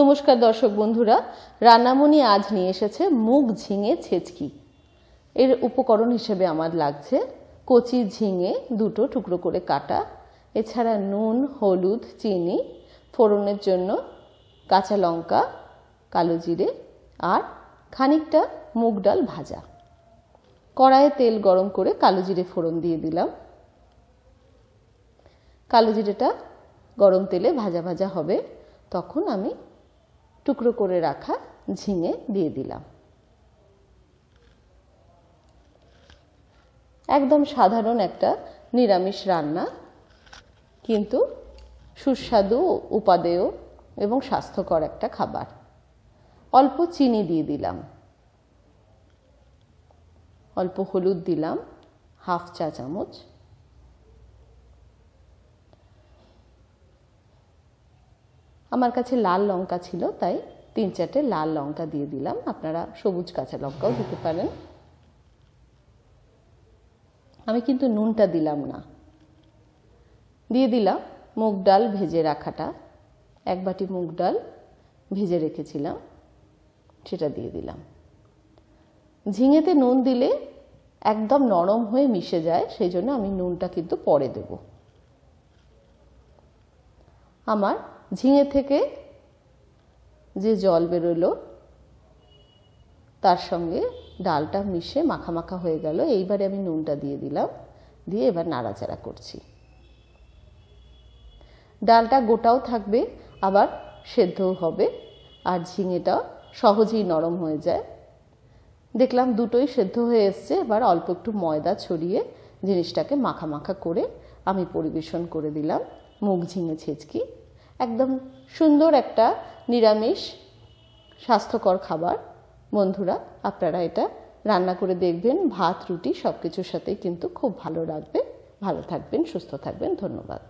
নমস্কার দর্শক বন্ধুরা রান্নামণি আজ নিয়ে এসেছে মুগ ঝিঙে ছেচকি এর উপকরণ হিসেবে আমার লাগছে কচি ঝিঙে দুটো টুকরো করে কাটা এছাড়া নুন হলুদ চিনি ফোড়নের জন্য কাঁচা লঙ্কা কালো জিরে আর খানিকটা মুগ ডাল ভাজা কড়াইয়ে তেল গরম করে কালো জিরে ফোড়ন দিয়ে দিলাম কালো জিরেটা গরম তেলে ভাজা ভাজা হবে তখন আমি টুকরো করে রাখা ঝিঙে দিয়ে দিলাম একদম সাধারণ একটা নিরামিষ রান্না কিন্তু সুস্বাদু উপাদেয় এবং স্বাস্থ্যকর একটা খাবার অল্প চিনি দিয়ে দিলাম অল্প হলুদ দিলাম হাফ চা চামচ আমার কাছে লাল লঙ্কা ছিল তাই তিন চারটে লাল লঙ্কা দিয়ে দিলাম আপনারা সবুজ কাঁচা লঙ্কাও দিতে পারেন আমি কিন্তু নুনটা দিলাম না দিয়ে দিলাম মুগ ডাল ভেজে রাখাটা এক বাটি মুগ ডাল ভেজে রেখেছিলাম সেটা দিয়ে দিলাম ঝিঙেতে নুন দিলে একদম নরম হয়ে মিশে যায় সেই জন্য আমি নুনটা কিন্তু পরে দেব আমার ঝিঙে থেকে যে জল বেরোলো তার সঙ্গে ডালটা মিশে মাখামাখা হয়ে গেল এইবারে আমি নুনটা দিয়ে দিলাম দিয়ে এবার নাড়াচাড়া করছি ডালটা গোটাও থাকবে আবার সেদ্ধও হবে আর ঝিঙেটা সহজেই নরম হয়ে যায় দেখলাম দুটোই সেদ্ধ হয়ে এসছে এবার অল্প একটু ময়দা ছড়িয়ে জিনিসটাকে মাখা মাখা করে আমি পরিবেশন করে দিলাম মুখ ঝিঙে ছেঁচকি একদম সুন্দর একটা নিরামিষ স্বাস্থ্যকর খাবার বন্ধুরা আপনারা এটা রান্না করে দেখবেন ভাত রুটি সব কিছুর সাথেই কিন্তু খুব ভালো লাগবে ভালো থাকবেন সুস্থ থাকবেন ধন্যবাদ